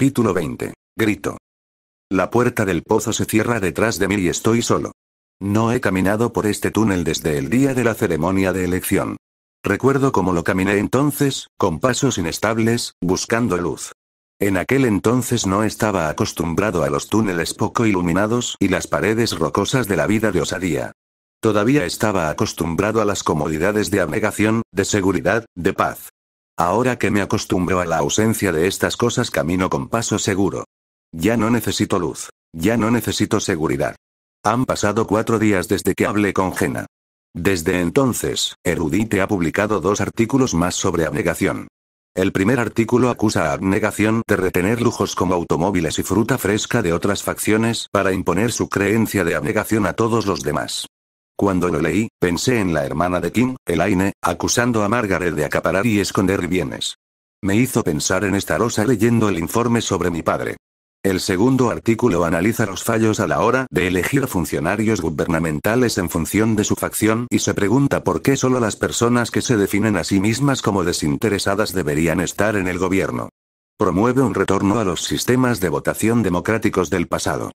Capítulo 20. Grito. La puerta del pozo se cierra detrás de mí y estoy solo. No he caminado por este túnel desde el día de la ceremonia de elección. Recuerdo cómo lo caminé entonces, con pasos inestables, buscando luz. En aquel entonces no estaba acostumbrado a los túneles poco iluminados y las paredes rocosas de la vida de osadía. Todavía estaba acostumbrado a las comodidades de abnegación, de seguridad, de paz. Ahora que me acostumbro a la ausencia de estas cosas camino con paso seguro. Ya no necesito luz. Ya no necesito seguridad. Han pasado cuatro días desde que hablé con Jena. Desde entonces, Erudite ha publicado dos artículos más sobre abnegación. El primer artículo acusa a Abnegación de retener lujos como automóviles y fruta fresca de otras facciones para imponer su creencia de abnegación a todos los demás. Cuando lo leí, pensé en la hermana de Kim, Elaine, acusando a Margaret de acaparar y esconder bienes. Me hizo pensar en esta rosa leyendo el informe sobre mi padre. El segundo artículo analiza los fallos a la hora de elegir funcionarios gubernamentales en función de su facción y se pregunta por qué solo las personas que se definen a sí mismas como desinteresadas deberían estar en el gobierno. Promueve un retorno a los sistemas de votación democráticos del pasado.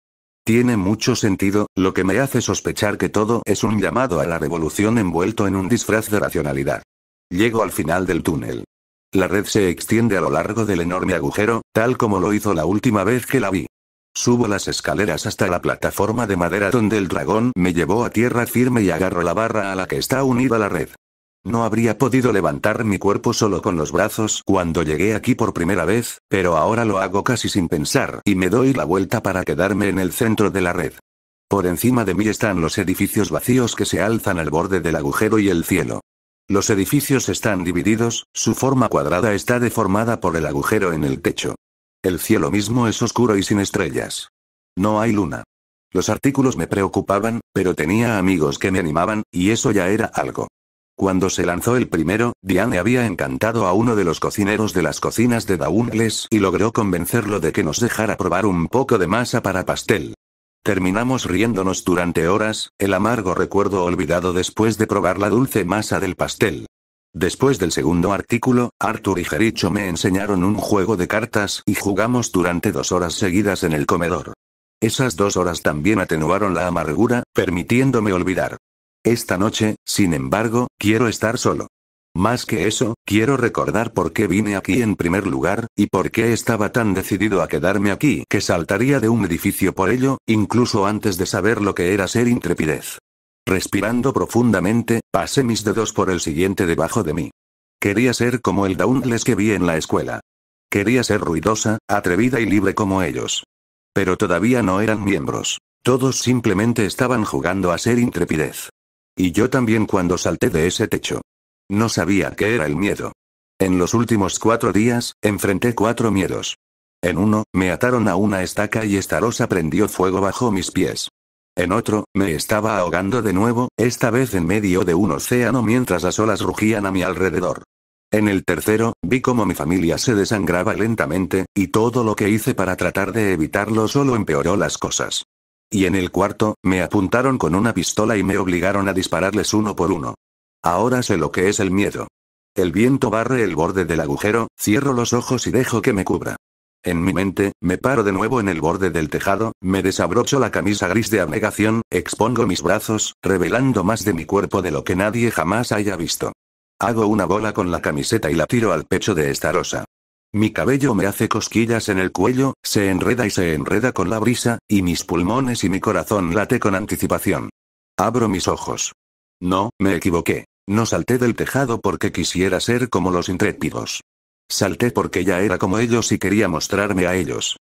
Tiene mucho sentido, lo que me hace sospechar que todo es un llamado a la revolución envuelto en un disfraz de racionalidad. Llego al final del túnel. La red se extiende a lo largo del enorme agujero, tal como lo hizo la última vez que la vi. Subo las escaleras hasta la plataforma de madera donde el dragón me llevó a tierra firme y agarro la barra a la que está unida la red. No habría podido levantar mi cuerpo solo con los brazos cuando llegué aquí por primera vez, pero ahora lo hago casi sin pensar y me doy la vuelta para quedarme en el centro de la red. Por encima de mí están los edificios vacíos que se alzan al borde del agujero y el cielo. Los edificios están divididos, su forma cuadrada está deformada por el agujero en el techo. El cielo mismo es oscuro y sin estrellas. No hay luna. Los artículos me preocupaban, pero tenía amigos que me animaban, y eso ya era algo. Cuando se lanzó el primero, Diane había encantado a uno de los cocineros de las cocinas de Daungles y logró convencerlo de que nos dejara probar un poco de masa para pastel. Terminamos riéndonos durante horas, el amargo recuerdo olvidado después de probar la dulce masa del pastel. Después del segundo artículo, Arthur y Jericho me enseñaron un juego de cartas y jugamos durante dos horas seguidas en el comedor. Esas dos horas también atenuaron la amargura, permitiéndome olvidar. Esta noche, sin embargo, quiero estar solo. Más que eso, quiero recordar por qué vine aquí en primer lugar, y por qué estaba tan decidido a quedarme aquí que saltaría de un edificio por ello, incluso antes de saber lo que era ser intrepidez. Respirando profundamente, pasé mis dedos por el siguiente debajo de mí. Quería ser como el Dauntless que vi en la escuela. Quería ser ruidosa, atrevida y libre como ellos. Pero todavía no eran miembros. Todos simplemente estaban jugando a ser intrepidez. Y yo también cuando salté de ese techo. No sabía qué era el miedo. En los últimos cuatro días, enfrenté cuatro miedos. En uno, me ataron a una estaca y esta rosa prendió fuego bajo mis pies. En otro, me estaba ahogando de nuevo, esta vez en medio de un océano mientras las olas rugían a mi alrededor. En el tercero, vi cómo mi familia se desangraba lentamente, y todo lo que hice para tratar de evitarlo solo empeoró las cosas. Y en el cuarto, me apuntaron con una pistola y me obligaron a dispararles uno por uno. Ahora sé lo que es el miedo. El viento barre el borde del agujero, cierro los ojos y dejo que me cubra. En mi mente, me paro de nuevo en el borde del tejado, me desabrocho la camisa gris de abnegación, expongo mis brazos, revelando más de mi cuerpo de lo que nadie jamás haya visto. Hago una bola con la camiseta y la tiro al pecho de esta rosa. Mi cabello me hace cosquillas en el cuello, se enreda y se enreda con la brisa, y mis pulmones y mi corazón late con anticipación. Abro mis ojos. No, me equivoqué. No salté del tejado porque quisiera ser como los intrépidos. Salté porque ya era como ellos y quería mostrarme a ellos.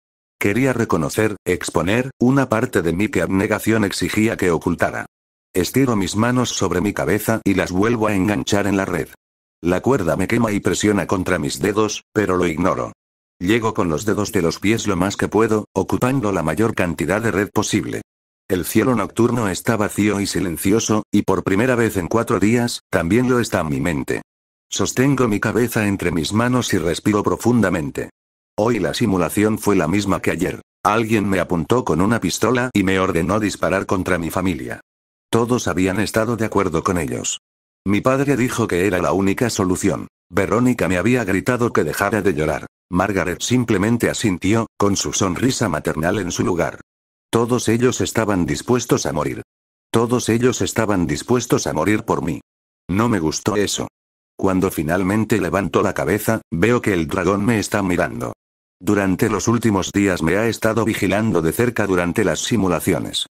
Quería reconocer, exponer, una parte de mí que abnegación exigía que ocultara. Estiro mis manos sobre mi cabeza y las vuelvo a enganchar en la red. La cuerda me quema y presiona contra mis dedos, pero lo ignoro. Llego con los dedos de los pies lo más que puedo, ocupando la mayor cantidad de red posible. El cielo nocturno está vacío y silencioso, y por primera vez en cuatro días, también lo está mi mente. Sostengo mi cabeza entre mis manos y respiro profundamente. Hoy la simulación fue la misma que ayer. Alguien me apuntó con una pistola y me ordenó disparar contra mi familia. Todos habían estado de acuerdo con ellos. Mi padre dijo que era la única solución. Verónica me había gritado que dejara de llorar. Margaret simplemente asintió, con su sonrisa maternal en su lugar. Todos ellos estaban dispuestos a morir. Todos ellos estaban dispuestos a morir por mí. No me gustó eso. Cuando finalmente levanto la cabeza, veo que el dragón me está mirando. Durante los últimos días me ha estado vigilando de cerca durante las simulaciones.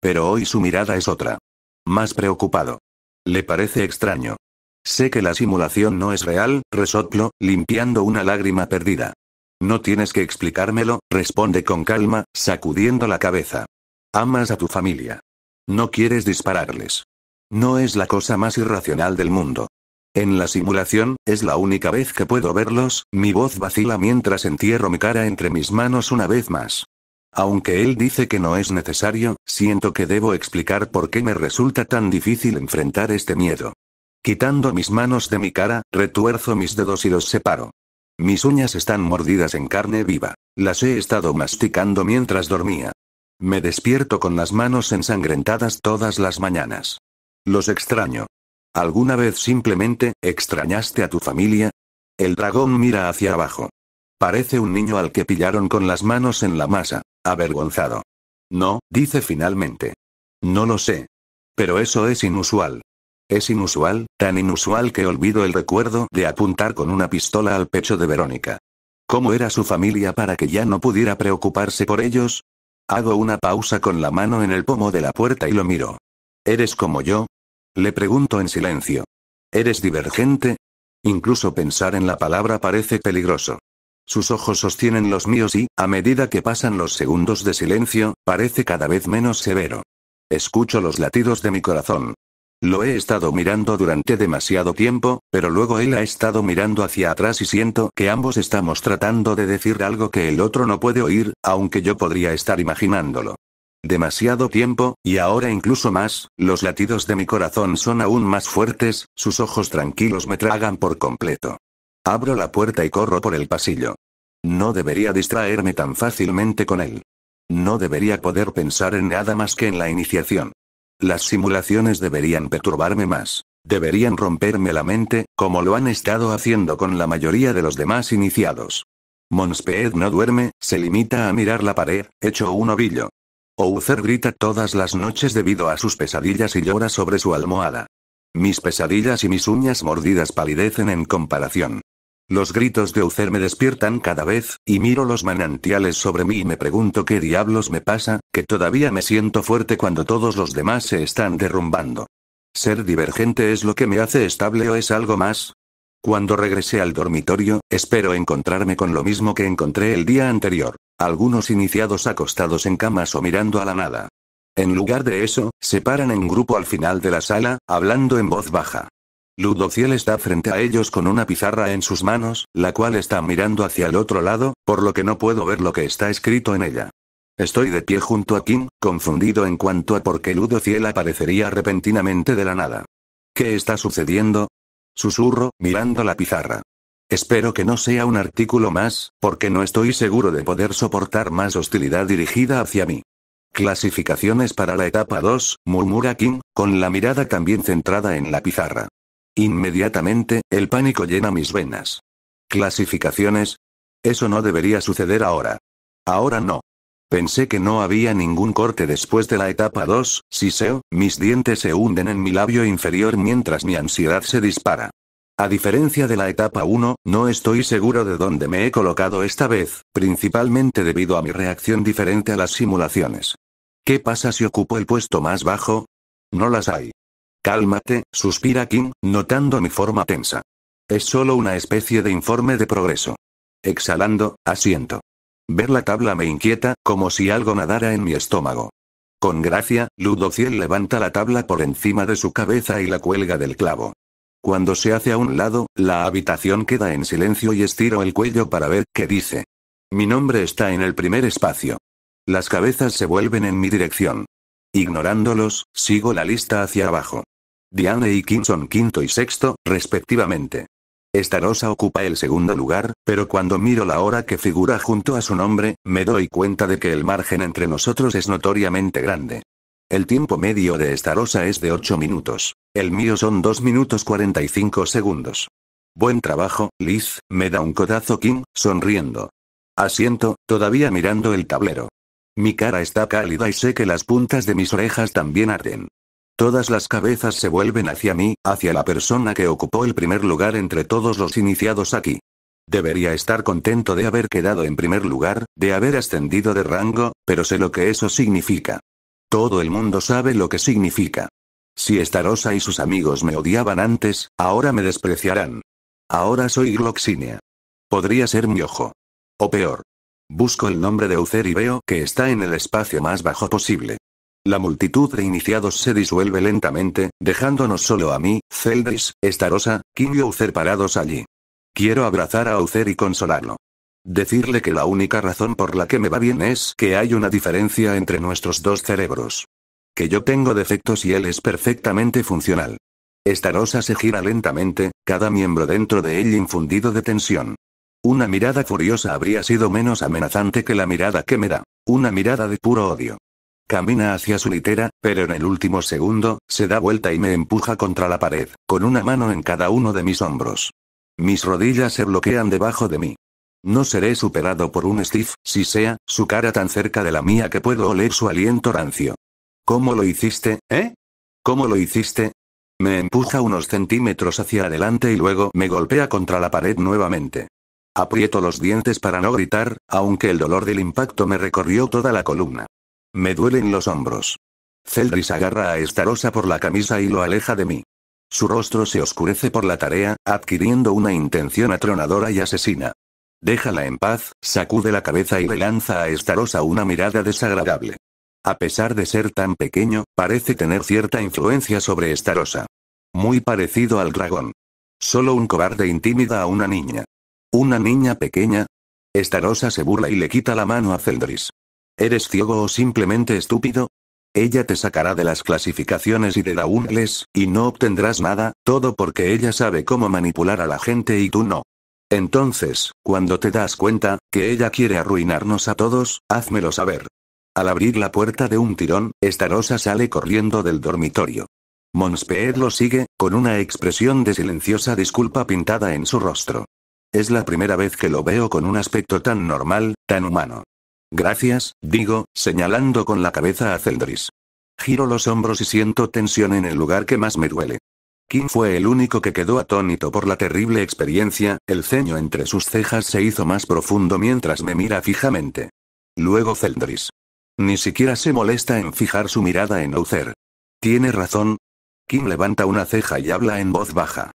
Pero hoy su mirada es otra. Más preocupado. Le parece extraño. Sé que la simulación no es real, resoplo, limpiando una lágrima perdida. No tienes que explicármelo, responde con calma, sacudiendo la cabeza. Amas a tu familia. No quieres dispararles. No es la cosa más irracional del mundo. En la simulación, es la única vez que puedo verlos, mi voz vacila mientras entierro mi cara entre mis manos una vez más. Aunque él dice que no es necesario, siento que debo explicar por qué me resulta tan difícil enfrentar este miedo. Quitando mis manos de mi cara, retuerzo mis dedos y los separo. Mis uñas están mordidas en carne viva. Las he estado masticando mientras dormía. Me despierto con las manos ensangrentadas todas las mañanas. Los extraño. ¿Alguna vez simplemente extrañaste a tu familia? El dragón mira hacia abajo. Parece un niño al que pillaron con las manos en la masa. Avergonzado. No, dice finalmente. No lo sé. Pero eso es inusual. Es inusual, tan inusual que olvido el recuerdo de apuntar con una pistola al pecho de Verónica. ¿Cómo era su familia para que ya no pudiera preocuparse por ellos? Hago una pausa con la mano en el pomo de la puerta y lo miro. ¿Eres como yo? Le pregunto en silencio. ¿Eres divergente? Incluso pensar en la palabra parece peligroso. Sus ojos sostienen los míos y, a medida que pasan los segundos de silencio, parece cada vez menos severo. Escucho los latidos de mi corazón. Lo he estado mirando durante demasiado tiempo, pero luego él ha estado mirando hacia atrás y siento que ambos estamos tratando de decir algo que el otro no puede oír, aunque yo podría estar imaginándolo. Demasiado tiempo, y ahora incluso más, los latidos de mi corazón son aún más fuertes, sus ojos tranquilos me tragan por completo. Abro la puerta y corro por el pasillo. No debería distraerme tan fácilmente con él. No debería poder pensar en nada más que en la iniciación. Las simulaciones deberían perturbarme más. Deberían romperme la mente, como lo han estado haciendo con la mayoría de los demás iniciados. Monspeed no duerme, se limita a mirar la pared, hecho un ovillo. Ouzer grita todas las noches debido a sus pesadillas y llora sobre su almohada. Mis pesadillas y mis uñas mordidas palidecen en comparación. Los gritos de Ucer me despiertan cada vez, y miro los manantiales sobre mí y me pregunto qué diablos me pasa, que todavía me siento fuerte cuando todos los demás se están derrumbando. ¿Ser divergente es lo que me hace estable o es algo más? Cuando regresé al dormitorio, espero encontrarme con lo mismo que encontré el día anterior, algunos iniciados acostados en camas o mirando a la nada. En lugar de eso, se paran en grupo al final de la sala, hablando en voz baja. Ludo Ciel está frente a ellos con una pizarra en sus manos, la cual está mirando hacia el otro lado, por lo que no puedo ver lo que está escrito en ella. Estoy de pie junto a Kim, confundido en cuanto a por qué Ludo Ciel aparecería repentinamente de la nada. ¿Qué está sucediendo? Susurro, mirando la pizarra. Espero que no sea un artículo más, porque no estoy seguro de poder soportar más hostilidad dirigida hacia mí. Clasificaciones para la etapa 2, murmura Kim, con la mirada también centrada en la pizarra. Inmediatamente, el pánico llena mis venas. Clasificaciones. Eso no debería suceder ahora. Ahora no. Pensé que no había ningún corte después de la etapa 2, siseo, mis dientes se hunden en mi labio inferior mientras mi ansiedad se dispara. A diferencia de la etapa 1, no estoy seguro de dónde me he colocado esta vez, principalmente debido a mi reacción diferente a las simulaciones. ¿Qué pasa si ocupo el puesto más bajo? No las hay. Cálmate, suspira Kim, notando mi forma tensa. Es solo una especie de informe de progreso. Exhalando, asiento. Ver la tabla me inquieta, como si algo nadara en mi estómago. Con gracia, Ludociel levanta la tabla por encima de su cabeza y la cuelga del clavo. Cuando se hace a un lado, la habitación queda en silencio y estiro el cuello para ver qué dice. Mi nombre está en el primer espacio. Las cabezas se vuelven en mi dirección. Ignorándolos, sigo la lista hacia abajo. Diane y Kim son quinto y sexto, respectivamente. Esta rosa ocupa el segundo lugar, pero cuando miro la hora que figura junto a su nombre, me doy cuenta de que el margen entre nosotros es notoriamente grande. El tiempo medio de esta rosa es de 8 minutos. El mío son 2 minutos 45 segundos. Buen trabajo, Liz, me da un codazo Kim, sonriendo. Asiento, todavía mirando el tablero. Mi cara está cálida y sé que las puntas de mis orejas también arden. Todas las cabezas se vuelven hacia mí, hacia la persona que ocupó el primer lugar entre todos los iniciados aquí. Debería estar contento de haber quedado en primer lugar, de haber ascendido de rango, pero sé lo que eso significa. Todo el mundo sabe lo que significa. Si Starosa y sus amigos me odiaban antes, ahora me despreciarán. Ahora soy Gloxinia. Podría ser mi ojo. O peor. Busco el nombre de Uther y veo que está en el espacio más bajo posible. La multitud de iniciados se disuelve lentamente, dejándonos solo a mí, Celdris, Starosa, Kim y Uther parados allí. Quiero abrazar a Uther y consolarlo. Decirle que la única razón por la que me va bien es que hay una diferencia entre nuestros dos cerebros. Que yo tengo defectos y él es perfectamente funcional. Starosa se gira lentamente, cada miembro dentro de él infundido de tensión. Una mirada furiosa habría sido menos amenazante que la mirada que me da. Una mirada de puro odio. Camina hacia su litera, pero en el último segundo, se da vuelta y me empuja contra la pared, con una mano en cada uno de mis hombros. Mis rodillas se bloquean debajo de mí. No seré superado por un Steve, si sea, su cara tan cerca de la mía que puedo oler su aliento rancio. ¿Cómo lo hiciste, eh? ¿Cómo lo hiciste? Me empuja unos centímetros hacia adelante y luego me golpea contra la pared nuevamente. Aprieto los dientes para no gritar, aunque el dolor del impacto me recorrió toda la columna. Me duelen los hombros. Celdris agarra a Starosa por la camisa y lo aleja de mí. Su rostro se oscurece por la tarea, adquiriendo una intención atronadora y asesina. Déjala en paz, sacude la cabeza y le lanza a Starosa una mirada desagradable. A pesar de ser tan pequeño, parece tener cierta influencia sobre Starosa. Muy parecido al dragón. Solo un cobarde intimida a una niña. ¿Una niña pequeña? Starosa se burla y le quita la mano a Celdris. ¿Eres ciego o simplemente estúpido? Ella te sacará de las clasificaciones y de la y no obtendrás nada, todo porque ella sabe cómo manipular a la gente y tú no. Entonces, cuando te das cuenta, que ella quiere arruinarnos a todos, házmelo saber. Al abrir la puerta de un tirón, rosa sale corriendo del dormitorio. Monspeed lo sigue, con una expresión de silenciosa disculpa pintada en su rostro. Es la primera vez que lo veo con un aspecto tan normal, tan humano. Gracias, digo, señalando con la cabeza a Celdris. Giro los hombros y siento tensión en el lugar que más me duele. Kim fue el único que quedó atónito por la terrible experiencia, el ceño entre sus cejas se hizo más profundo mientras me mira fijamente. Luego Celdris. Ni siquiera se molesta en fijar su mirada en Uther. Tiene razón. Kim levanta una ceja y habla en voz baja.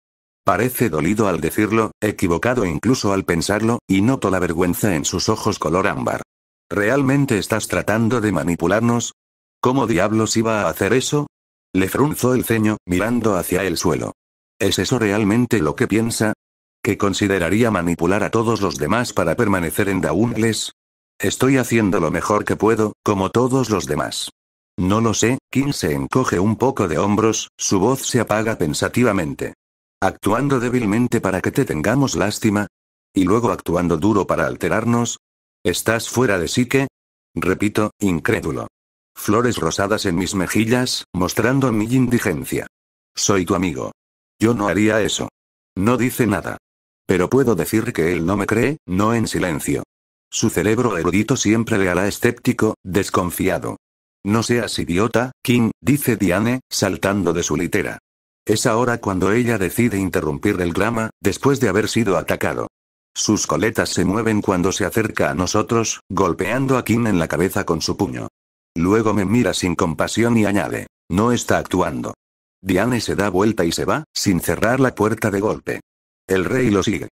Parece dolido al decirlo, equivocado incluso al pensarlo, y noto la vergüenza en sus ojos color ámbar. ¿Realmente estás tratando de manipularnos? ¿Cómo diablos iba a hacer eso? Le frunzó el ceño, mirando hacia el suelo. ¿Es eso realmente lo que piensa? ¿Que consideraría manipular a todos los demás para permanecer en Daungles? Estoy haciendo lo mejor que puedo, como todos los demás. No lo sé, Kim se encoge un poco de hombros, su voz se apaga pensativamente. Actuando débilmente para que te tengamos lástima. Y luego actuando duro para alterarnos, ¿Estás fuera de sí que? Repito, incrédulo. Flores rosadas en mis mejillas, mostrando mi indigencia. Soy tu amigo. Yo no haría eso. No dice nada. Pero puedo decir que él no me cree, no en silencio. Su cerebro erudito siempre le hará escéptico, desconfiado. No seas idiota, King, dice Diane, saltando de su litera. Es ahora cuando ella decide interrumpir el drama, después de haber sido atacado. Sus coletas se mueven cuando se acerca a nosotros, golpeando a Kim en la cabeza con su puño. Luego me mira sin compasión y añade, no está actuando. Diane se da vuelta y se va, sin cerrar la puerta de golpe. El rey lo sigue.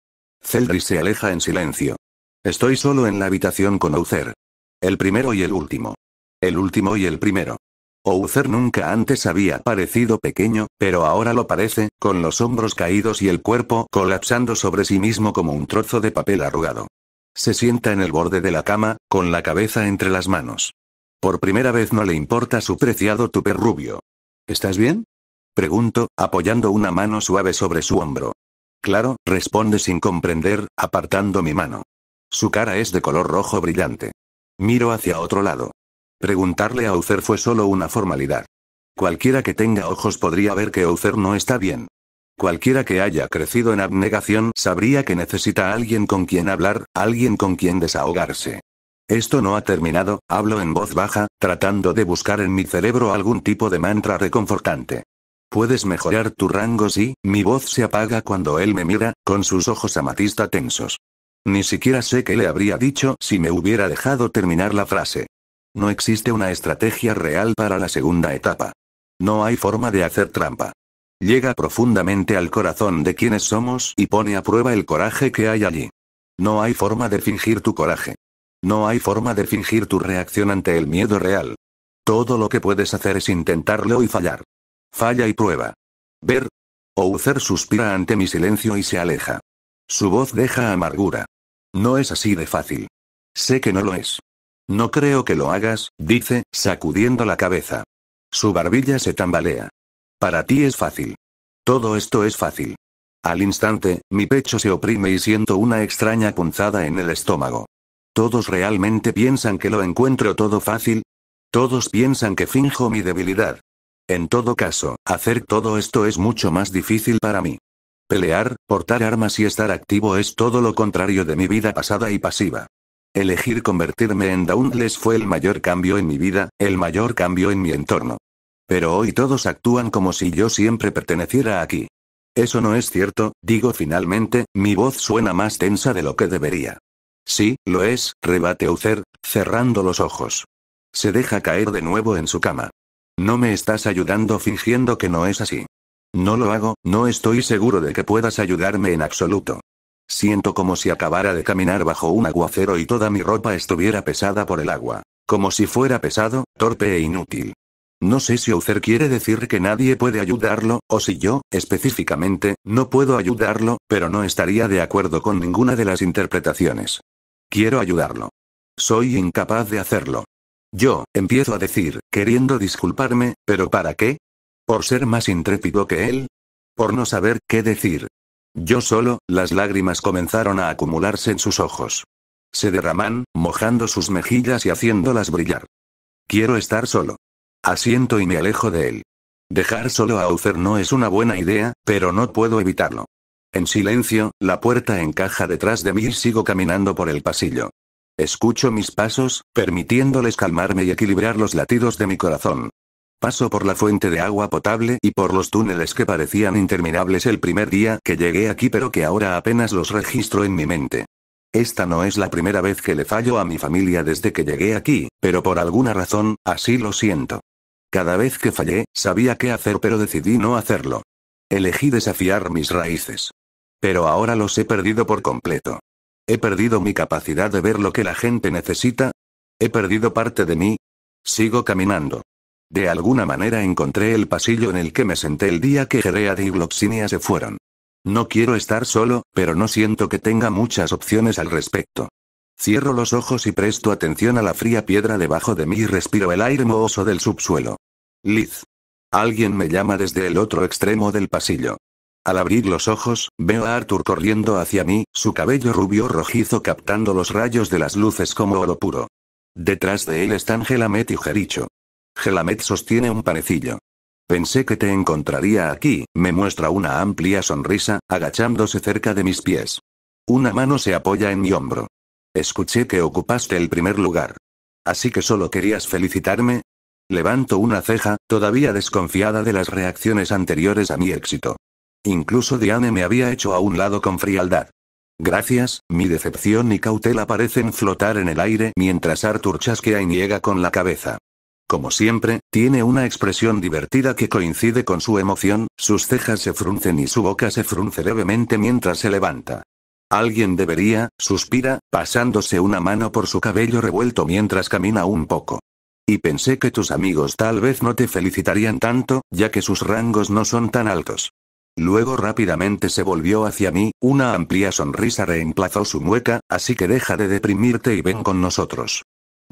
Celdris se aleja en silencio. Estoy solo en la habitación con Uther. El primero y el último. El último y el primero. Ouzer nunca antes había parecido pequeño, pero ahora lo parece, con los hombros caídos y el cuerpo colapsando sobre sí mismo como un trozo de papel arrugado. Se sienta en el borde de la cama, con la cabeza entre las manos. Por primera vez no le importa su preciado tuper rubio. ¿Estás bien? Pregunto, apoyando una mano suave sobre su hombro. Claro, responde sin comprender, apartando mi mano. Su cara es de color rojo brillante. Miro hacia otro lado. Preguntarle a Uther fue solo una formalidad. Cualquiera que tenga ojos podría ver que Uther no está bien. Cualquiera que haya crecido en abnegación sabría que necesita alguien con quien hablar, alguien con quien desahogarse. Esto no ha terminado, hablo en voz baja, tratando de buscar en mi cerebro algún tipo de mantra reconfortante. Puedes mejorar tu rango si, mi voz se apaga cuando él me mira, con sus ojos amatista tensos. Ni siquiera sé qué le habría dicho si me hubiera dejado terminar la frase. No existe una estrategia real para la segunda etapa. No hay forma de hacer trampa. Llega profundamente al corazón de quienes somos y pone a prueba el coraje que hay allí. No hay forma de fingir tu coraje. No hay forma de fingir tu reacción ante el miedo real. Todo lo que puedes hacer es intentarlo y fallar. Falla y prueba. Ver. Ouzer suspira ante mi silencio y se aleja. Su voz deja amargura. No es así de fácil. Sé que no lo es. No creo que lo hagas, dice, sacudiendo la cabeza. Su barbilla se tambalea. Para ti es fácil. Todo esto es fácil. Al instante, mi pecho se oprime y siento una extraña punzada en el estómago. ¿Todos realmente piensan que lo encuentro todo fácil? Todos piensan que finjo mi debilidad. En todo caso, hacer todo esto es mucho más difícil para mí. Pelear, portar armas y estar activo es todo lo contrario de mi vida pasada y pasiva. Elegir convertirme en Dauntless fue el mayor cambio en mi vida, el mayor cambio en mi entorno. Pero hoy todos actúan como si yo siempre perteneciera aquí. Eso no es cierto, digo finalmente, mi voz suena más tensa de lo que debería. Sí, lo es, rebate Uther, cerrando los ojos. Se deja caer de nuevo en su cama. No me estás ayudando fingiendo que no es así. No lo hago, no estoy seguro de que puedas ayudarme en absoluto. Siento como si acabara de caminar bajo un aguacero y toda mi ropa estuviera pesada por el agua. Como si fuera pesado, torpe e inútil. No sé si Uther quiere decir que nadie puede ayudarlo, o si yo, específicamente, no puedo ayudarlo, pero no estaría de acuerdo con ninguna de las interpretaciones. Quiero ayudarlo. Soy incapaz de hacerlo. Yo, empiezo a decir, queriendo disculparme, pero ¿para qué? ¿Por ser más intrépido que él? ¿Por no saber qué decir? Yo solo, las lágrimas comenzaron a acumularse en sus ojos. Se derraman, mojando sus mejillas y haciéndolas brillar. Quiero estar solo. Asiento y me alejo de él. Dejar solo a Uther no es una buena idea, pero no puedo evitarlo. En silencio, la puerta encaja detrás de mí y sigo caminando por el pasillo. Escucho mis pasos, permitiéndoles calmarme y equilibrar los latidos de mi corazón. Paso por la fuente de agua potable y por los túneles que parecían interminables el primer día que llegué aquí pero que ahora apenas los registro en mi mente. Esta no es la primera vez que le fallo a mi familia desde que llegué aquí, pero por alguna razón, así lo siento. Cada vez que fallé, sabía qué hacer pero decidí no hacerlo. Elegí desafiar mis raíces. Pero ahora los he perdido por completo. He perdido mi capacidad de ver lo que la gente necesita. He perdido parte de mí. Sigo caminando. De alguna manera encontré el pasillo en el que me senté el día que Geread y Gloxinia se fueron. No quiero estar solo, pero no siento que tenga muchas opciones al respecto. Cierro los ojos y presto atención a la fría piedra debajo de mí y respiro el aire mohoso del subsuelo. Liz. Alguien me llama desde el otro extremo del pasillo. Al abrir los ojos, veo a Arthur corriendo hacia mí, su cabello rubio rojizo captando los rayos de las luces como oro puro. Detrás de él están Gelamet y Jericho. Gelamet sostiene un panecillo. Pensé que te encontraría aquí, me muestra una amplia sonrisa, agachándose cerca de mis pies. Una mano se apoya en mi hombro. Escuché que ocupaste el primer lugar. Así que solo querías felicitarme. Levanto una ceja, todavía desconfiada de las reacciones anteriores a mi éxito. Incluso Diane me había hecho a un lado con frialdad. Gracias, mi decepción y cautela parecen flotar en el aire mientras Arthur chasquea y niega con la cabeza. Como siempre, tiene una expresión divertida que coincide con su emoción, sus cejas se fruncen y su boca se frunce levemente mientras se levanta. Alguien debería, suspira, pasándose una mano por su cabello revuelto mientras camina un poco. Y pensé que tus amigos tal vez no te felicitarían tanto, ya que sus rangos no son tan altos. Luego rápidamente se volvió hacia mí, una amplia sonrisa reemplazó su mueca, así que deja de deprimirte y ven con nosotros.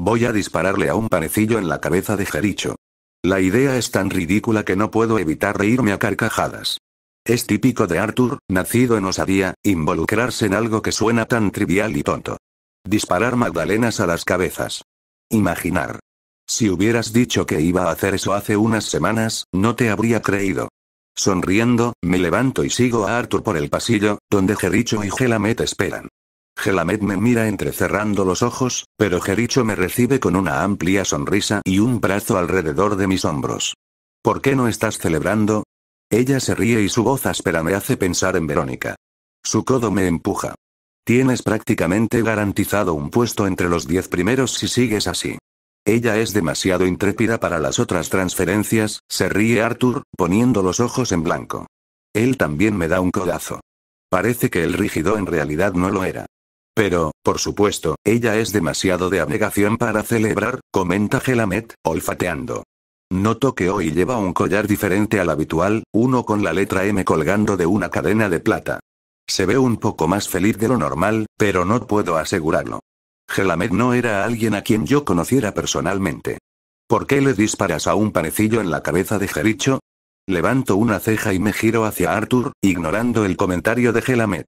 Voy a dispararle a un panecillo en la cabeza de Jericho. La idea es tan ridícula que no puedo evitar reírme a carcajadas. Es típico de Arthur, nacido en osadía, involucrarse en algo que suena tan trivial y tonto. Disparar magdalenas a las cabezas. Imaginar. Si hubieras dicho que iba a hacer eso hace unas semanas, no te habría creído. Sonriendo, me levanto y sigo a Arthur por el pasillo, donde Jericho y Gelamet esperan. Gelamed me mira entrecerrando los ojos, pero Jericho me recibe con una amplia sonrisa y un brazo alrededor de mis hombros. ¿Por qué no estás celebrando? Ella se ríe y su voz áspera me hace pensar en Verónica. Su codo me empuja. Tienes prácticamente garantizado un puesto entre los diez primeros si sigues así. Ella es demasiado intrépida para las otras transferencias, se ríe Arthur, poniendo los ojos en blanco. Él también me da un codazo. Parece que el rígido en realidad no lo era. Pero, por supuesto, ella es demasiado de abnegación para celebrar, comenta Gelamet, olfateando. Noto que hoy lleva un collar diferente al habitual, uno con la letra M colgando de una cadena de plata. Se ve un poco más feliz de lo normal, pero no puedo asegurarlo. Gelamet no era alguien a quien yo conociera personalmente. ¿Por qué le disparas a un panecillo en la cabeza de Jericho? Levanto una ceja y me giro hacia Arthur, ignorando el comentario de Gelamet.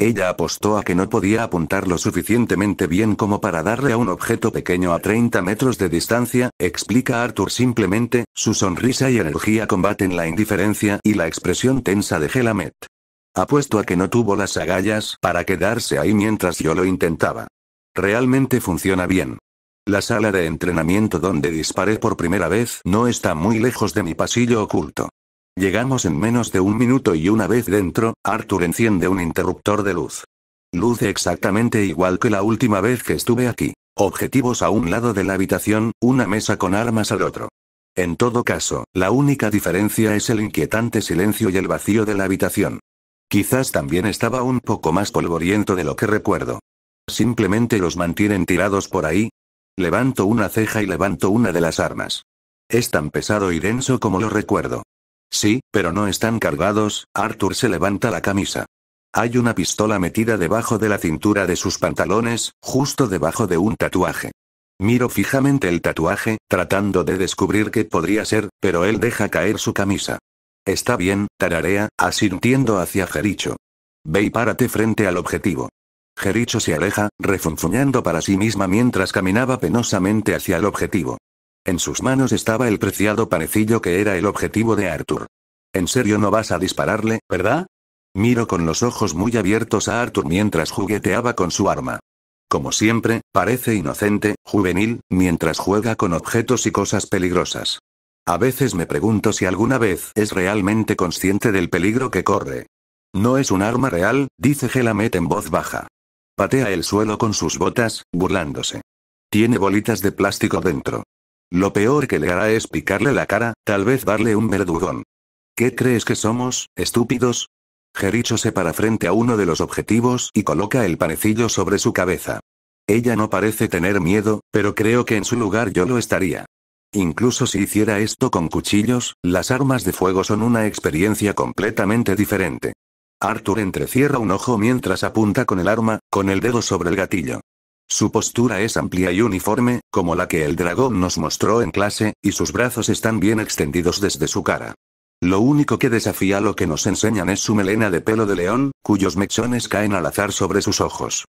Ella apostó a que no podía apuntar lo suficientemente bien como para darle a un objeto pequeño a 30 metros de distancia, explica Arthur simplemente, su sonrisa y energía combaten la indiferencia y la expresión tensa de Helamet. Apuesto a que no tuvo las agallas para quedarse ahí mientras yo lo intentaba. Realmente funciona bien. La sala de entrenamiento donde disparé por primera vez no está muy lejos de mi pasillo oculto. Llegamos en menos de un minuto y una vez dentro, Arthur enciende un interruptor de luz. Luce exactamente igual que la última vez que estuve aquí. Objetivos a un lado de la habitación, una mesa con armas al otro. En todo caso, la única diferencia es el inquietante silencio y el vacío de la habitación. Quizás también estaba un poco más polvoriento de lo que recuerdo. Simplemente los mantienen tirados por ahí. Levanto una ceja y levanto una de las armas. Es tan pesado y denso como lo recuerdo. Sí, pero no están cargados. Arthur se levanta la camisa. Hay una pistola metida debajo de la cintura de sus pantalones, justo debajo de un tatuaje. Miro fijamente el tatuaje, tratando de descubrir qué podría ser, pero él deja caer su camisa. Está bien, tararea, asintiendo hacia Jericho. Ve y párate frente al objetivo. Jericho se aleja, refunfuñando para sí misma mientras caminaba penosamente hacia el objetivo. En sus manos estaba el preciado panecillo que era el objetivo de Arthur. ¿En serio no vas a dispararle, verdad? Miro con los ojos muy abiertos a Arthur mientras jugueteaba con su arma. Como siempre, parece inocente, juvenil, mientras juega con objetos y cosas peligrosas. A veces me pregunto si alguna vez es realmente consciente del peligro que corre. No es un arma real, dice Gelamet en voz baja. Patea el suelo con sus botas, burlándose. Tiene bolitas de plástico dentro. Lo peor que le hará es picarle la cara, tal vez darle un verdugón. ¿Qué crees que somos, estúpidos? Jericho se para frente a uno de los objetivos y coloca el panecillo sobre su cabeza. Ella no parece tener miedo, pero creo que en su lugar yo lo estaría. Incluso si hiciera esto con cuchillos, las armas de fuego son una experiencia completamente diferente. Arthur entrecierra un ojo mientras apunta con el arma, con el dedo sobre el gatillo. Su postura es amplia y uniforme, como la que el dragón nos mostró en clase, y sus brazos están bien extendidos desde su cara. Lo único que desafía lo que nos enseñan es su melena de pelo de león, cuyos mechones caen al azar sobre sus ojos.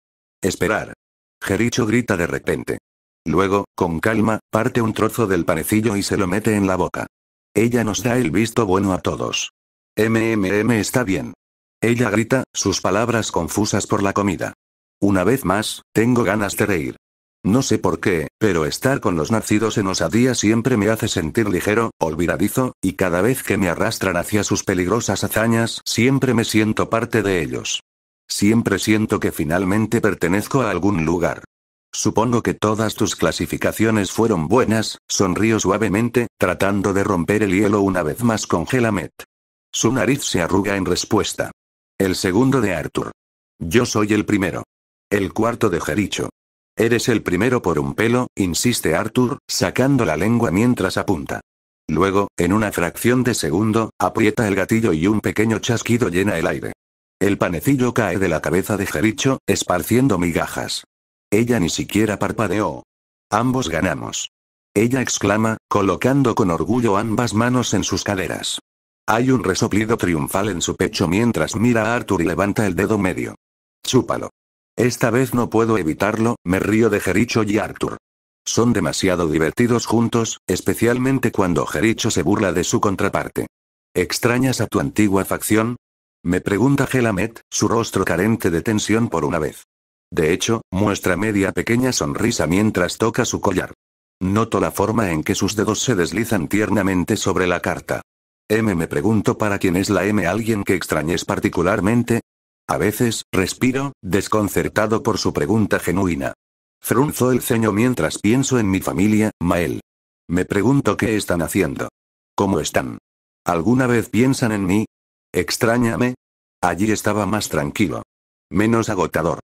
Esperar. Jericho grita de repente. Luego, con calma, parte un trozo del panecillo y se lo mete en la boca. Ella nos da el visto bueno a todos. MMM está bien. Ella grita, sus palabras confusas por la comida. Una vez más, tengo ganas de reír. No sé por qué, pero estar con los nacidos en osadía siempre me hace sentir ligero, olvidadizo, y cada vez que me arrastran hacia sus peligrosas hazañas siempre me siento parte de ellos. Siempre siento que finalmente pertenezco a algún lugar. Supongo que todas tus clasificaciones fueron buenas, sonrío suavemente, tratando de romper el hielo una vez más con Gelamet. Su nariz se arruga en respuesta. El segundo de Arthur. Yo soy el primero. El cuarto de Jericho. Eres el primero por un pelo, insiste Arthur, sacando la lengua mientras apunta. Luego, en una fracción de segundo, aprieta el gatillo y un pequeño chasquido llena el aire. El panecillo cae de la cabeza de Jericho, esparciendo migajas. Ella ni siquiera parpadeó. Ambos ganamos. Ella exclama, colocando con orgullo ambas manos en sus caderas. Hay un resoplido triunfal en su pecho mientras mira a Arthur y levanta el dedo medio. Chúpalo. Esta vez no puedo evitarlo, me río de Jericho y Arthur. Son demasiado divertidos juntos, especialmente cuando Jericho se burla de su contraparte. ¿Extrañas a tu antigua facción? Me pregunta Gelamet, su rostro carente de tensión por una vez. De hecho, muestra media pequeña sonrisa mientras toca su collar. Noto la forma en que sus dedos se deslizan tiernamente sobre la carta. M me pregunto para quién es la M alguien que extrañes particularmente, a veces, respiro, desconcertado por su pregunta genuina. Frunzo el ceño mientras pienso en mi familia, Mael. Me pregunto qué están haciendo. ¿Cómo están? ¿Alguna vez piensan en mí? Extrañame. Allí estaba más tranquilo. Menos agotador.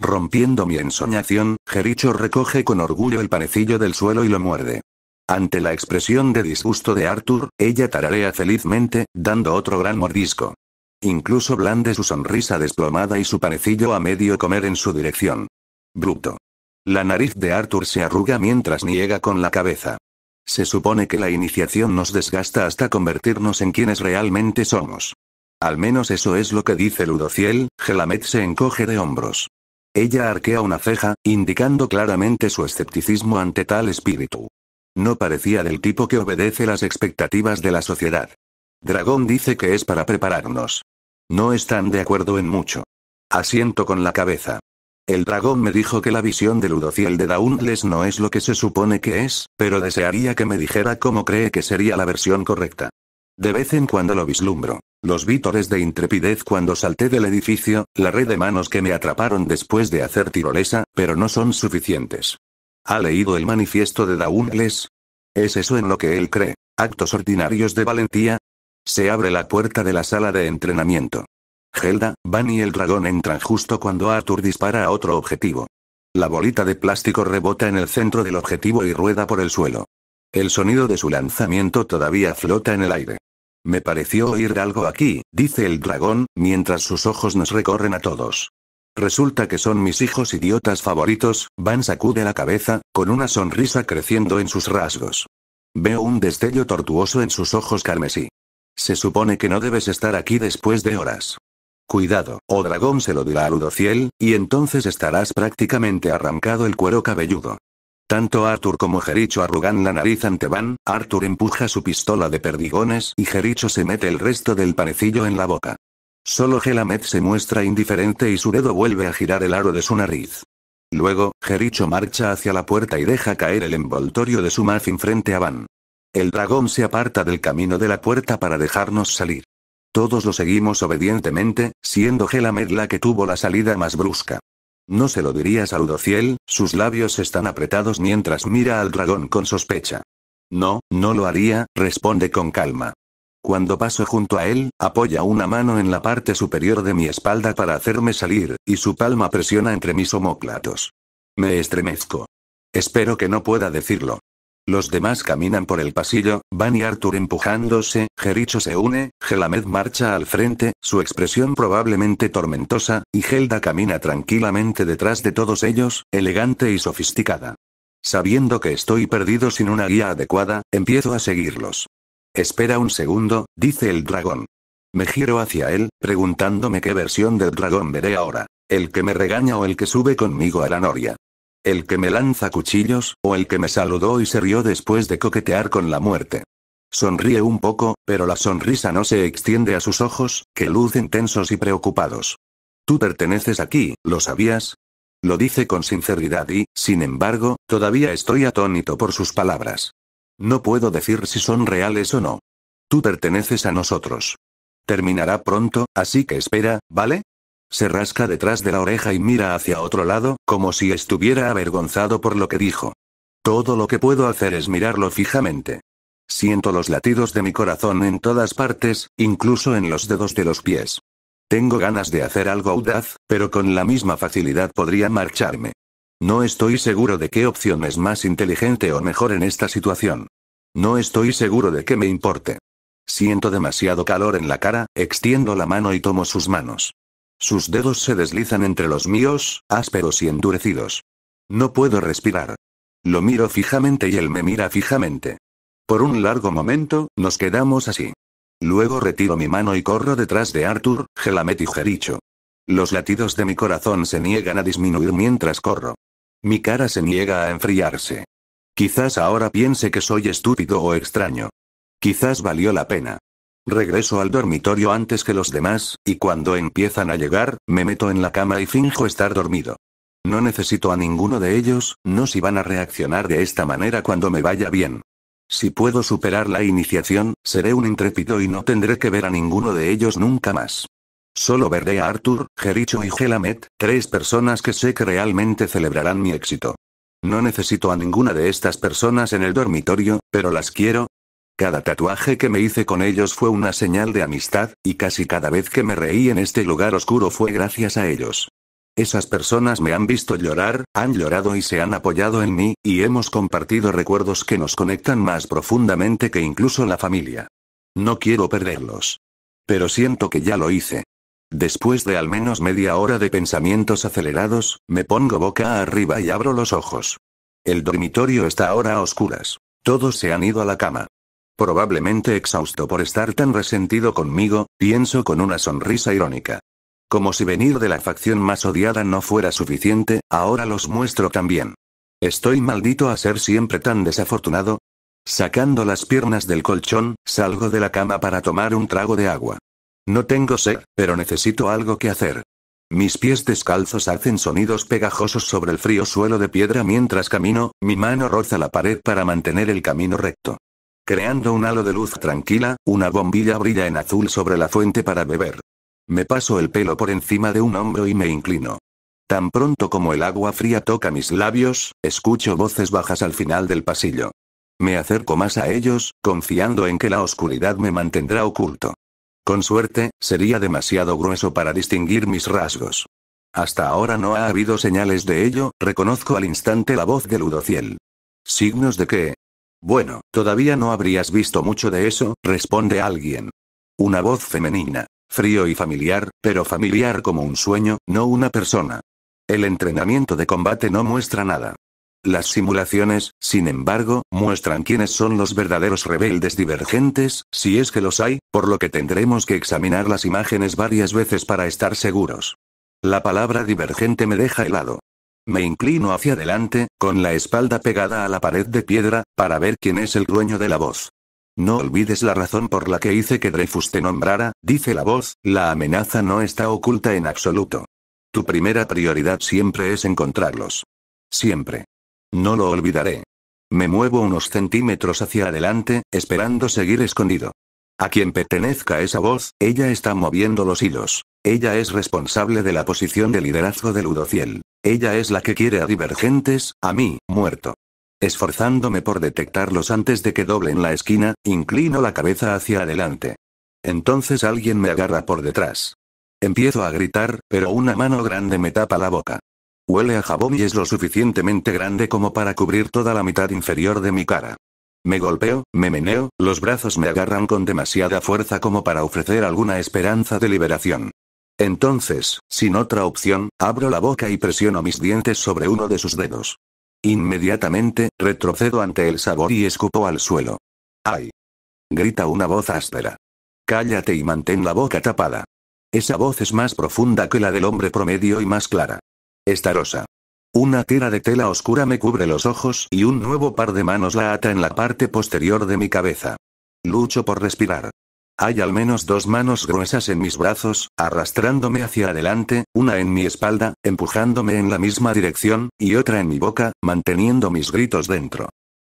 Rompiendo mi ensoñación, Jericho recoge con orgullo el panecillo del suelo y lo muerde. Ante la expresión de disgusto de Arthur, ella tararea felizmente, dando otro gran mordisco. Incluso blande su sonrisa desplomada y su panecillo a medio comer en su dirección. Bruto. La nariz de Arthur se arruga mientras niega con la cabeza. Se supone que la iniciación nos desgasta hasta convertirnos en quienes realmente somos. Al menos eso es lo que dice Ludociel, Gelamet se encoge de hombros. Ella arquea una ceja, indicando claramente su escepticismo ante tal espíritu. No parecía del tipo que obedece las expectativas de la sociedad. Dragón dice que es para prepararnos. No están de acuerdo en mucho. Asiento con la cabeza. El dragón me dijo que la visión de Ludociel de Dauntless no es lo que se supone que es, pero desearía que me dijera cómo cree que sería la versión correcta. De vez en cuando lo vislumbro. Los vítores de intrepidez cuando salté del edificio, la red de manos que me atraparon después de hacer tirolesa, pero no son suficientes. ¿Ha leído el manifiesto de Dauntless? ¿Es eso en lo que él cree? Actos ordinarios de valentía, se abre la puerta de la sala de entrenamiento. Helda, Van y el dragón entran justo cuando Arthur dispara a otro objetivo. La bolita de plástico rebota en el centro del objetivo y rueda por el suelo. El sonido de su lanzamiento todavía flota en el aire. Me pareció oír algo aquí, dice el dragón, mientras sus ojos nos recorren a todos. Resulta que son mis hijos idiotas favoritos, Van sacude la cabeza, con una sonrisa creciendo en sus rasgos. Veo un destello tortuoso en sus ojos carmesí. Se supone que no debes estar aquí después de horas. Cuidado, o oh dragón se lo dirá a Ludociel, y entonces estarás prácticamente arrancado el cuero cabelludo. Tanto Arthur como Jericho arrugan la nariz ante Van, Arthur empuja su pistola de perdigones y Jericho se mete el resto del panecillo en la boca. Solo Gelamed se muestra indiferente y su dedo vuelve a girar el aro de su nariz. Luego, Jericho marcha hacia la puerta y deja caer el envoltorio de su muffin frente a Van. El dragón se aparta del camino de la puerta para dejarnos salir. Todos lo seguimos obedientemente, siendo Gelamed la que tuvo la salida más brusca. No se lo diría a sus labios están apretados mientras mira al dragón con sospecha. No, no lo haría, responde con calma. Cuando paso junto a él, apoya una mano en la parte superior de mi espalda para hacerme salir, y su palma presiona entre mis homóclatos. Me estremezco. Espero que no pueda decirlo. Los demás caminan por el pasillo, Van y Arthur empujándose, Jericho se une, Gelamed marcha al frente, su expresión probablemente tormentosa, y Helda camina tranquilamente detrás de todos ellos, elegante y sofisticada. Sabiendo que estoy perdido sin una guía adecuada, empiezo a seguirlos. Espera un segundo, dice el dragón. Me giro hacia él, preguntándome qué versión del dragón veré ahora. ¿El que me regaña o el que sube conmigo a la noria? El que me lanza cuchillos, o el que me saludó y se rió después de coquetear con la muerte. Sonríe un poco, pero la sonrisa no se extiende a sus ojos, que lucen tensos y preocupados. Tú perteneces aquí, ¿lo sabías? Lo dice con sinceridad y, sin embargo, todavía estoy atónito por sus palabras. No puedo decir si son reales o no. Tú perteneces a nosotros. Terminará pronto, así que espera, ¿vale? Se rasca detrás de la oreja y mira hacia otro lado, como si estuviera avergonzado por lo que dijo. Todo lo que puedo hacer es mirarlo fijamente. Siento los latidos de mi corazón en todas partes, incluso en los dedos de los pies. Tengo ganas de hacer algo audaz, pero con la misma facilidad podría marcharme. No estoy seguro de qué opción es más inteligente o mejor en esta situación. No estoy seguro de qué me importe. Siento demasiado calor en la cara, extiendo la mano y tomo sus manos. Sus dedos se deslizan entre los míos, ásperos y endurecidos. No puedo respirar. Lo miro fijamente y él me mira fijamente. Por un largo momento, nos quedamos así. Luego retiro mi mano y corro detrás de Arthur, Gelamet y Jericho. Los latidos de mi corazón se niegan a disminuir mientras corro. Mi cara se niega a enfriarse. Quizás ahora piense que soy estúpido o extraño. Quizás valió la pena. Regreso al dormitorio antes que los demás, y cuando empiezan a llegar, me meto en la cama y finjo estar dormido. No necesito a ninguno de ellos, no si van a reaccionar de esta manera cuando me vaya bien. Si puedo superar la iniciación, seré un intrépido y no tendré que ver a ninguno de ellos nunca más. Solo veré a Arthur, Jericho y Gelamet, tres personas que sé que realmente celebrarán mi éxito. No necesito a ninguna de estas personas en el dormitorio, pero las quiero, cada tatuaje que me hice con ellos fue una señal de amistad, y casi cada vez que me reí en este lugar oscuro fue gracias a ellos. Esas personas me han visto llorar, han llorado y se han apoyado en mí, y hemos compartido recuerdos que nos conectan más profundamente que incluso la familia. No quiero perderlos. Pero siento que ya lo hice. Después de al menos media hora de pensamientos acelerados, me pongo boca arriba y abro los ojos. El dormitorio está ahora a oscuras. Todos se han ido a la cama. Probablemente exhausto por estar tan resentido conmigo, pienso con una sonrisa irónica. Como si venir de la facción más odiada no fuera suficiente, ahora los muestro también. Estoy maldito a ser siempre tan desafortunado. Sacando las piernas del colchón, salgo de la cama para tomar un trago de agua. No tengo sed, pero necesito algo que hacer. Mis pies descalzos hacen sonidos pegajosos sobre el frío suelo de piedra mientras camino, mi mano roza la pared para mantener el camino recto. Creando un halo de luz tranquila, una bombilla brilla en azul sobre la fuente para beber. Me paso el pelo por encima de un hombro y me inclino. Tan pronto como el agua fría toca mis labios, escucho voces bajas al final del pasillo. Me acerco más a ellos, confiando en que la oscuridad me mantendrá oculto. Con suerte, sería demasiado grueso para distinguir mis rasgos. Hasta ahora no ha habido señales de ello, reconozco al instante la voz de Ludociel. Signos de que, bueno, todavía no habrías visto mucho de eso, responde alguien. Una voz femenina. Frío y familiar, pero familiar como un sueño, no una persona. El entrenamiento de combate no muestra nada. Las simulaciones, sin embargo, muestran quiénes son los verdaderos rebeldes divergentes, si es que los hay, por lo que tendremos que examinar las imágenes varias veces para estar seguros. La palabra divergente me deja helado. Me inclino hacia adelante, con la espalda pegada a la pared de piedra, para ver quién es el dueño de la voz. No olvides la razón por la que hice que Dreyfus te nombrara, dice la voz, la amenaza no está oculta en absoluto. Tu primera prioridad siempre es encontrarlos. Siempre. No lo olvidaré. Me muevo unos centímetros hacia adelante, esperando seguir escondido. A quien pertenezca esa voz, ella está moviendo los hilos. Ella es responsable de la posición de liderazgo de Ludociel. Ella es la que quiere a Divergentes, a mí, muerto. Esforzándome por detectarlos antes de que doblen la esquina, inclino la cabeza hacia adelante. Entonces alguien me agarra por detrás. Empiezo a gritar, pero una mano grande me tapa la boca. Huele a jabón y es lo suficientemente grande como para cubrir toda la mitad inferior de mi cara. Me golpeo, me meneo, los brazos me agarran con demasiada fuerza como para ofrecer alguna esperanza de liberación. Entonces, sin otra opción, abro la boca y presiono mis dientes sobre uno de sus dedos. Inmediatamente, retrocedo ante el sabor y escupo al suelo. ¡Ay! grita una voz áspera. Cállate y mantén la boca tapada. Esa voz es más profunda que la del hombre promedio y más clara. Estarosa. Una tira de tela oscura me cubre los ojos y un nuevo par de manos la ata en la parte posterior de mi cabeza. Lucho por respirar. Hay al menos dos manos gruesas en mis brazos, arrastrándome hacia adelante, una en mi espalda, empujándome en la misma dirección, y otra en mi boca, manteniendo mis gritos dentro.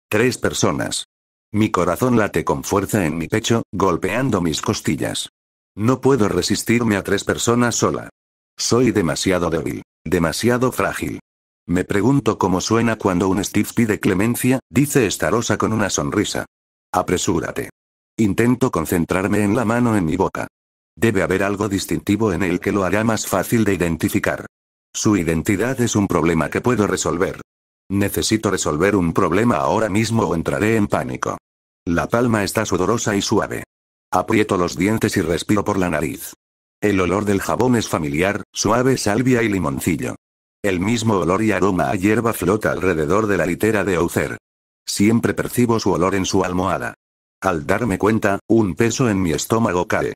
Tres personas. Mi corazón late con fuerza en mi pecho, golpeando mis costillas. No puedo resistirme a tres personas sola. Soy demasiado débil, demasiado frágil. Me pregunto cómo suena cuando un Steve pide clemencia, dice rosa con una sonrisa. Apresúrate. Intento concentrarme en la mano en mi boca. Debe haber algo distintivo en él que lo hará más fácil de identificar. Su identidad es un problema que puedo resolver. Necesito resolver un problema ahora mismo o entraré en pánico. La palma está sudorosa y suave. Aprieto los dientes y respiro por la nariz. El olor del jabón es familiar, suave salvia y limoncillo. El mismo olor y aroma a hierba flota alrededor de la litera de Ozer. Siempre percibo su olor en su almohada. Al darme cuenta, un peso en mi estómago cae.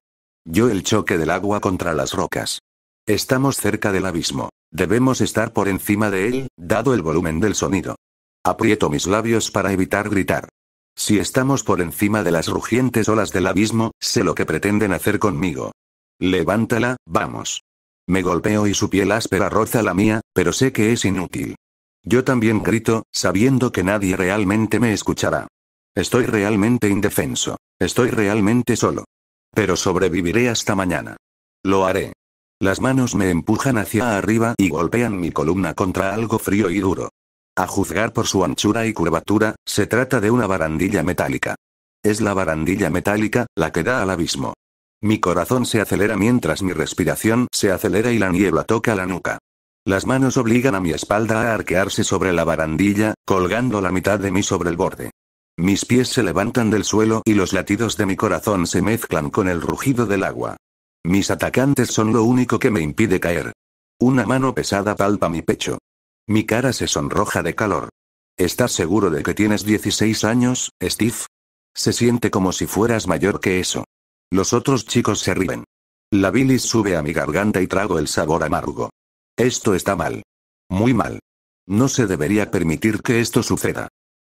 Yo el choque del agua contra las rocas. Estamos cerca del abismo. Debemos estar por encima de él, dado el volumen del sonido. Aprieto mis labios para evitar gritar. Si estamos por encima de las rugientes olas del abismo, sé lo que pretenden hacer conmigo. Levántala, vamos. Me golpeo y su piel áspera roza la mía, pero sé que es inútil. Yo también grito, sabiendo que nadie realmente me escuchará. Estoy realmente indefenso. Estoy realmente solo. Pero sobreviviré hasta mañana. Lo haré. Las manos me empujan hacia arriba y golpean mi columna contra algo frío y duro. A juzgar por su anchura y curvatura, se trata de una barandilla metálica. Es la barandilla metálica, la que da al abismo. Mi corazón se acelera mientras mi respiración se acelera y la niebla toca la nuca. Las manos obligan a mi espalda a arquearse sobre la barandilla, colgando la mitad de mí sobre el borde. Mis pies se levantan del suelo y los latidos de mi corazón se mezclan con el rugido del agua. Mis atacantes son lo único que me impide caer. Una mano pesada palpa mi pecho. Mi cara se sonroja de calor. ¿Estás seguro de que tienes 16 años, Steve? Se siente como si fueras mayor que eso. Los otros chicos se ríen. La bilis sube a mi garganta y trago el sabor amargo. Esto está mal. Muy mal. No se debería permitir que esto suceda.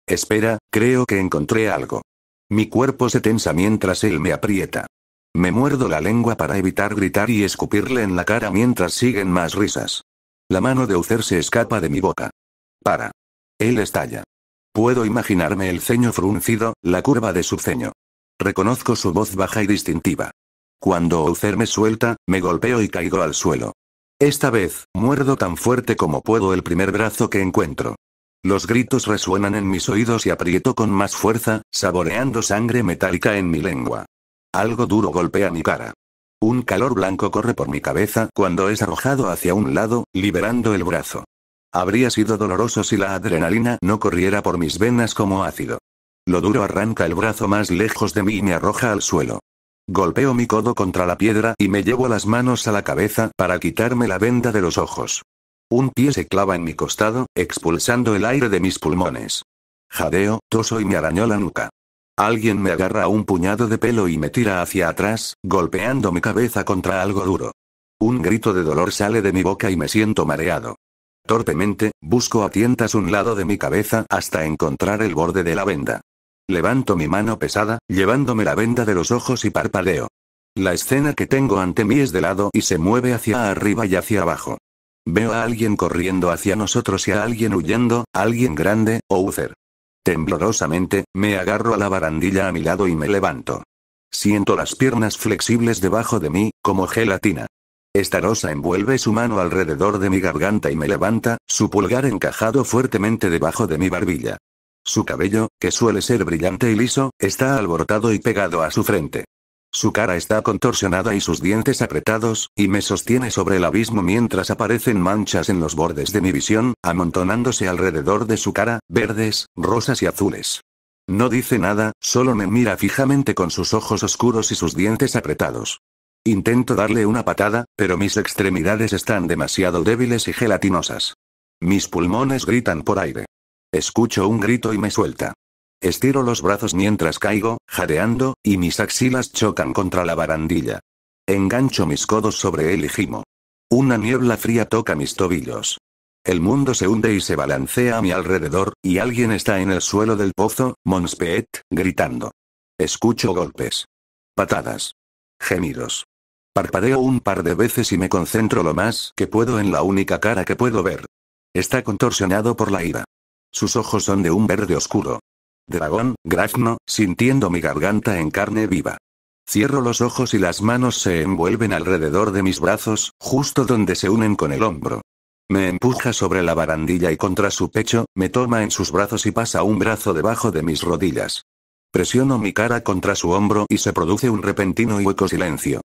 Espera, creo que encontré algo. Mi cuerpo se tensa mientras él me aprieta. Me muerdo la lengua para evitar gritar y escupirle en la cara mientras siguen más risas. La mano de Uther se escapa de mi boca. Para. Él estalla. Puedo imaginarme el ceño fruncido, la curva de su ceño. Reconozco su voz baja y distintiva. Cuando Uther me suelta, me golpeo y caigo al suelo. Esta vez, muerdo tan fuerte como puedo el primer brazo que encuentro. Los gritos resuenan en mis oídos y aprieto con más fuerza, saboreando sangre metálica en mi lengua. Algo duro golpea mi cara. Un calor blanco corre por mi cabeza cuando es arrojado hacia un lado, liberando el brazo. Habría sido doloroso si la adrenalina no corriera por mis venas como ácido. Lo duro arranca el brazo más lejos de mí y me arroja al suelo. Golpeo mi codo contra la piedra y me llevo las manos a la cabeza para quitarme la venda de los ojos. Un pie se clava en mi costado, expulsando el aire de mis pulmones. Jadeo, toso y me arañó la nuca. Alguien me agarra un puñado de pelo y me tira hacia atrás, golpeando mi cabeza contra algo duro. Un grito de dolor sale de mi boca y me siento mareado. Torpemente, busco a tientas un lado de mi cabeza hasta encontrar el borde de la venda. Levanto mi mano pesada, llevándome la venda de los ojos y parpadeo. La escena que tengo ante mí es de lado y se mueve hacia arriba y hacia abajo. Veo a alguien corriendo hacia nosotros y a alguien huyendo, alguien grande, Uther. Temblorosamente, me agarro a la barandilla a mi lado y me levanto. Siento las piernas flexibles debajo de mí, como gelatina. Esta rosa envuelve su mano alrededor de mi garganta y me levanta, su pulgar encajado fuertemente debajo de mi barbilla. Su cabello, que suele ser brillante y liso, está alborotado y pegado a su frente. Su cara está contorsionada y sus dientes apretados, y me sostiene sobre el abismo mientras aparecen manchas en los bordes de mi visión, amontonándose alrededor de su cara, verdes, rosas y azules. No dice nada, solo me mira fijamente con sus ojos oscuros y sus dientes apretados. Intento darle una patada, pero mis extremidades están demasiado débiles y gelatinosas. Mis pulmones gritan por aire. Escucho un grito y me suelta. Estiro los brazos mientras caigo, jadeando, y mis axilas chocan contra la barandilla. Engancho mis codos sobre él y Una niebla fría toca mis tobillos. El mundo se hunde y se balancea a mi alrededor, y alguien está en el suelo del pozo, Monspeet, gritando. Escucho golpes. Patadas. Gemidos. Parpadeo un par de veces y me concentro lo más que puedo en la única cara que puedo ver. Está contorsionado por la ira. Sus ojos son de un verde oscuro. Dragón, grafno, sintiendo mi garganta en carne viva. Cierro los ojos y las manos se envuelven alrededor de mis brazos, justo donde se unen con el hombro. Me empuja sobre la barandilla y contra su pecho, me toma en sus brazos y pasa un brazo debajo de mis rodillas. Presiono mi cara contra su hombro y se produce un repentino y hueco silencio.